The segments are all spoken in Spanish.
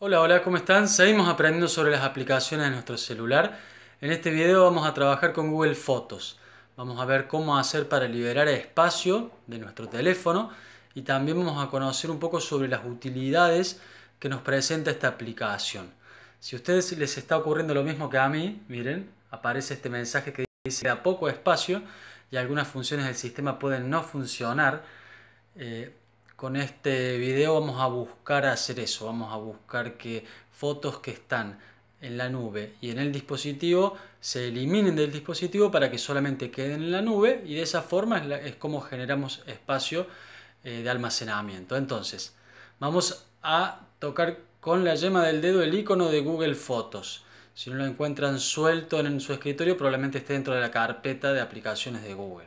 Hola, hola, ¿cómo están? Seguimos aprendiendo sobre las aplicaciones de nuestro celular. En este video vamos a trabajar con Google Fotos. Vamos a ver cómo hacer para liberar espacio de nuestro teléfono y también vamos a conocer un poco sobre las utilidades que nos presenta esta aplicación. Si a ustedes les está ocurriendo lo mismo que a mí, miren, aparece este mensaje que dice a poco espacio y algunas funciones del sistema pueden no funcionar. Eh, con este video vamos a buscar hacer eso, vamos a buscar que fotos que están en la nube y en el dispositivo se eliminen del dispositivo para que solamente queden en la nube y de esa forma es, como generamos espacio eh, de almacenamiento. Entonces, vamos a tocar con la yema del dedo el icono de Google Fotos. Si no lo encuentran suelto en su escritorio, probablemente esté dentro de la carpeta de aplicaciones de Google.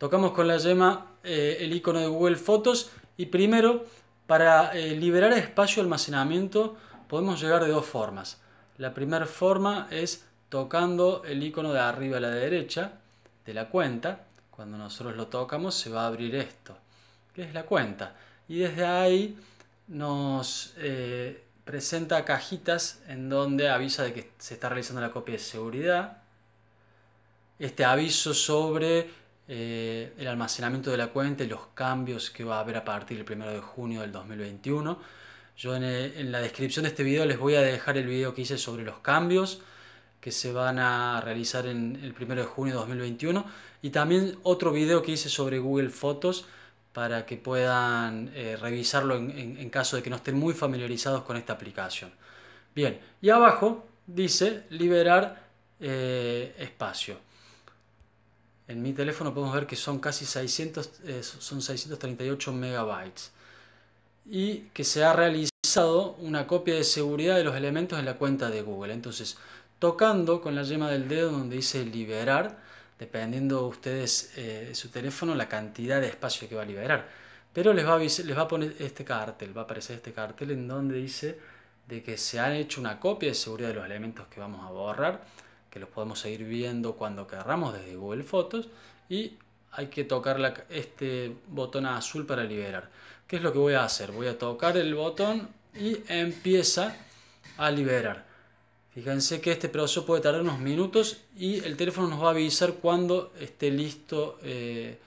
Tocamos con la yema eh, el icono de Google Fotos y primero, para eh, liberar espacio de almacenamiento, podemos llegar de dos formas. La primera forma es tocando el icono de arriba a la derecha de la cuenta. Cuando nosotros lo tocamos se va a abrir esto, que es la cuenta. Y desde ahí nos eh, presenta cajitas en donde avisa de que se está realizando la copia de seguridad. Este aviso sobre eh, el almacenamiento de la cuenta y los cambios que va a haber a partir del 1 de junio del 2021. Yo en, la descripción de este video les voy a dejar el video que hice sobre los cambios que se van a realizar en el 1 de junio de 2021 y también otro video que hice sobre Google Fotos para que puedan eh, revisarlo en, caso de que no estén muy familiarizados con esta aplicación. Bien, y abajo dice liberar eh, espacio. En mi teléfono podemos ver que son casi 600, eh, son 638 megabytes y que se ha realizado una copia de seguridad de los elementos en la cuenta de Google. Entonces, tocando con la yema del dedo donde dice liberar, dependiendo de ustedes eh, su teléfono, la cantidad de espacio que va a liberar. Pero les va a, les va a poner este cartel, va a aparecer este cartel en donde dice de que se han hecho una copia de seguridad de los elementos que vamos a borrar que los podemos seguir viendo cuando querramos desde Google Fotos y hay que tocar este botón azul para liberar. ¿Qué es lo que voy a hacer? Voy a tocar el botón y empieza a liberar. Fíjense que este proceso puede tardar unos minutos y el teléfono nos va a avisar cuando esté listo, eh,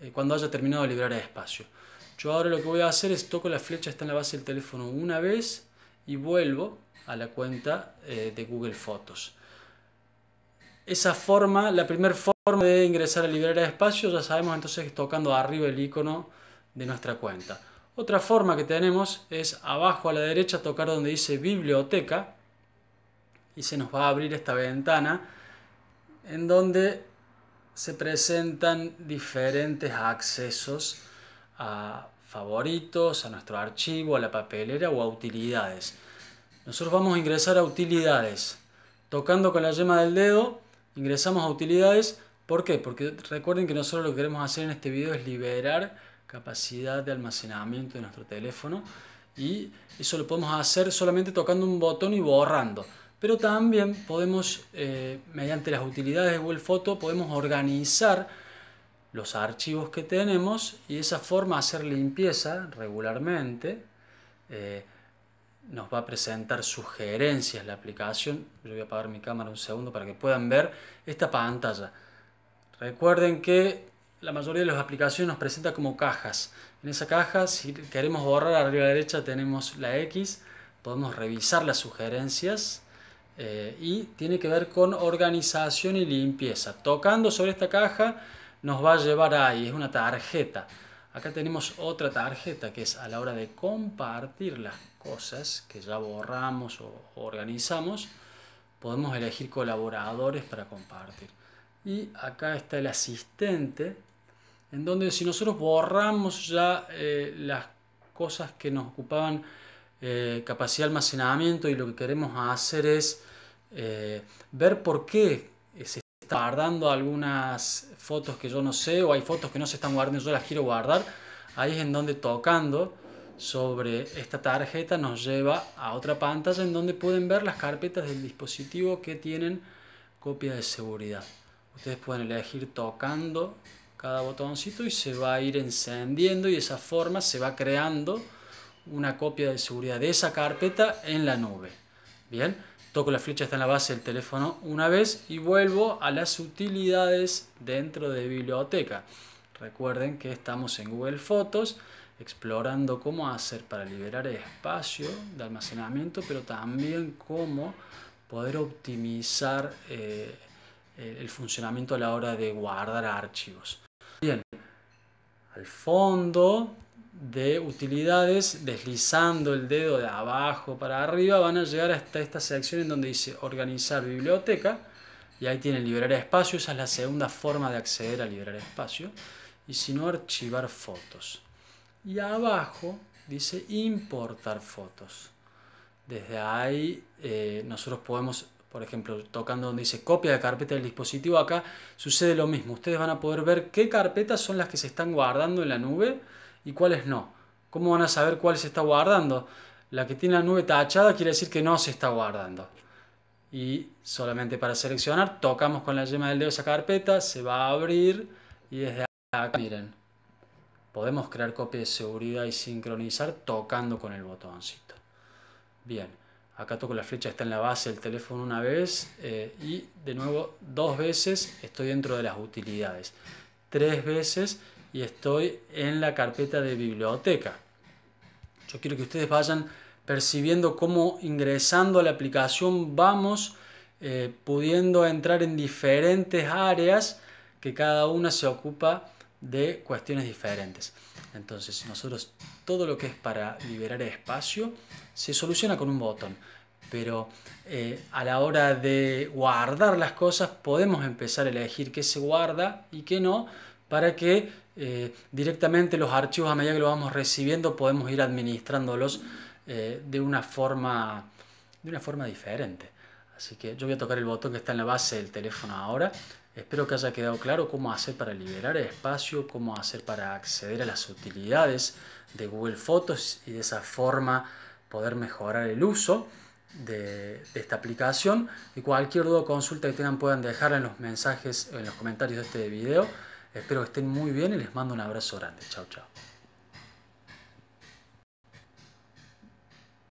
eh, cuando haya terminado de liberar espacio. Yo ahora lo que voy a hacer es toco la flecha, está en la base del teléfono una vez y vuelvo a la cuenta eh, de Google Fotos esa forma, la primera forma de ingresar a de espacio, ya sabemos entonces es tocando arriba el icono de nuestra cuenta. Otra forma que tenemos es abajo a la derecha tocar donde dice biblioteca y se nos va a abrir esta ventana en donde se presentan diferentes accesos a favoritos, a nuestro archivo, a la papelera o a utilidades. Nosotros vamos a ingresar a utilidades. Tocando con la yema del dedo Ingresamos a utilidades. ¿Por qué? Porque recuerden que nosotros lo que queremos hacer en este video es liberar capacidad de almacenamiento de nuestro teléfono y eso lo podemos hacer solamente tocando un botón y borrando. Pero también podemos, eh, mediante las utilidades de Google Photo, podemos organizar los archivos que tenemos y de esa forma hacer limpieza regularmente. Eh, nos va a presentar sugerencias la aplicación. Yo voy a apagar mi cámara un segundo para que puedan ver esta pantalla. Recuerden que la mayoría de las aplicaciones nos presenta como cajas. En esa caja, si queremos borrar arriba a la derecha, tenemos la X, podemos revisar las sugerencias eh, y tiene que ver con organización y limpieza. Tocando sobre esta caja nos va a llevar ahí, es una tarjeta. Acá tenemos otra tarjeta que es a la hora de compartir las cosas que ya borramos o organizamos, podemos elegir colaboradores para compartir. Y acá está el asistente, en donde si nosotros borramos ya eh, las cosas que nos ocupaban eh, capacidad de almacenamiento y lo que queremos hacer es eh, ver por qué se guardando algunas fotos que yo no sé o hay fotos que no se están guardando, yo las quiero guardar. Ahí es en donde tocando sobre esta tarjeta nos lleva a otra pantalla en donde pueden ver las carpetas del dispositivo que tienen copia de seguridad. Ustedes pueden elegir tocando cada botoncito y se va a ir encendiendo y de esa forma se va creando una copia de seguridad de esa carpeta en la nube. Bien, toco la flecha está en la base del teléfono una vez y vuelvo a las utilidades dentro de biblioteca. Recuerden que estamos en Google Fotos explorando cómo hacer para liberar espacio de almacenamiento, pero también cómo poder optimizar eh, el funcionamiento a la hora de guardar archivos. Bien, al fondo de utilidades, deslizando el dedo de abajo para arriba, van a llegar hasta esta sección en donde dice organizar biblioteca, y ahí tiene liberar espacio, esa es la segunda forma de acceder a liberar espacio, y si no, archivar fotos. Y abajo dice importar fotos. Desde ahí eh, nosotros podemos, por ejemplo, tocando donde dice copia de carpeta del dispositivo, acá sucede lo mismo. Ustedes van a poder ver qué carpetas son las que se están guardando en la nube y cuáles no. ¿Cómo van a saber cuál se está guardando? La que tiene la nube tachada quiere decir que no se está guardando. Y solamente para seleccionar, tocamos con la yema del dedo esa carpeta, se va a abrir y desde acá, miren, podemos crear copia de seguridad y sincronizar tocando con el botoncito. Bien, acá toco la flecha, está en la base del teléfono una vez eh, y de nuevo dos veces estoy dentro de las utilidades. Tres veces y estoy en la carpeta de biblioteca. Yo quiero que ustedes vayan percibiendo cómo ingresando a la aplicación vamos eh, pudiendo entrar en diferentes áreas que cada una se ocupa de cuestiones diferentes. Entonces nosotros todo lo que es para liberar espacio se soluciona con un botón, pero eh, a la hora de guardar las cosas podemos empezar a elegir qué se guarda y qué no para que eh, directamente los archivos a medida que los vamos recibiendo podemos ir administrándolos eh, de, una forma, de una forma diferente. Así que yo voy a tocar el botón que está en la base del teléfono ahora. Espero que haya quedado claro cómo hacer para liberar espacio, cómo hacer para acceder a las utilidades de Google Fotos y de esa forma poder mejorar el uso de, esta aplicación. Y cualquier duda o consulta que tengan puedan dejarla en los mensajes, en los comentarios de este video. Espero que estén muy bien y les mando un abrazo grande. Chao, chao.